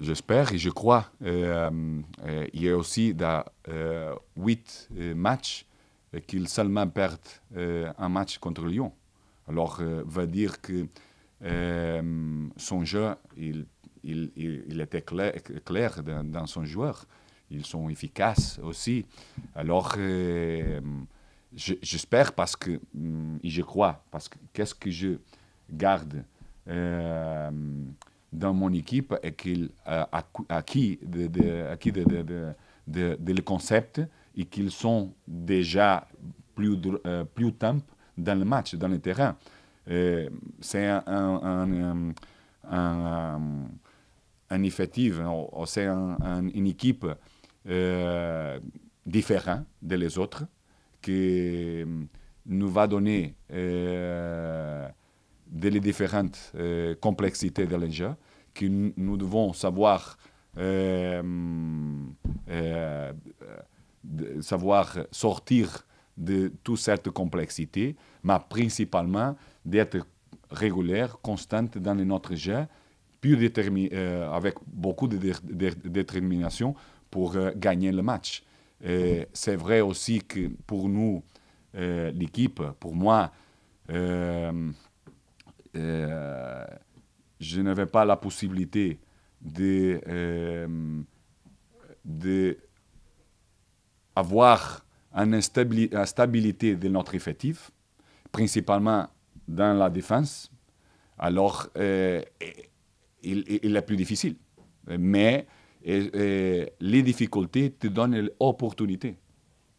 J'espère et je crois. Euh, euh, il y a aussi dans euh, huit matchs qu'ils seulement perdent un match contre Lyon. Alors, va dire que son jeu, il, il, était clair, dans, son joueur. Ils sont efficaces aussi. Alors, j'espère parce que, hum, et je crois, parce que qu'est-ce que je garde dans mon équipe et qu'ils a acquis, de, acquis de, le concept et qu'ils sont déjà plus, euh, plus temps dans le match, dans le terrain. C'est un, un, effectif, oh, c'est une équipe euh, différente des autres qui nous va donner euh, les différentes euh, complexités de l'enjeu, que nous devons savoir, euh, euh, savoir sortir de toute cette complexité, mais principalement d'être régulière, constante dans notre jeu, avec beaucoup de, détermination pour gagner le match. C'est vrai aussi que pour nous, l'équipe, pour moi, euh, euh, je n'avais pas la possibilité de, euh, de avoir une stabilité de notre effectif, principalement dans la défense, alors euh, il, est plus difficile. Mais les difficultés te donnent l'opportunité.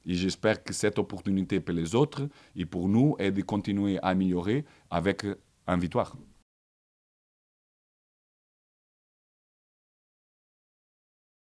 Et j'espère que cette opportunité pour les autres et pour nous est de continuer à améliorer avec un victoire.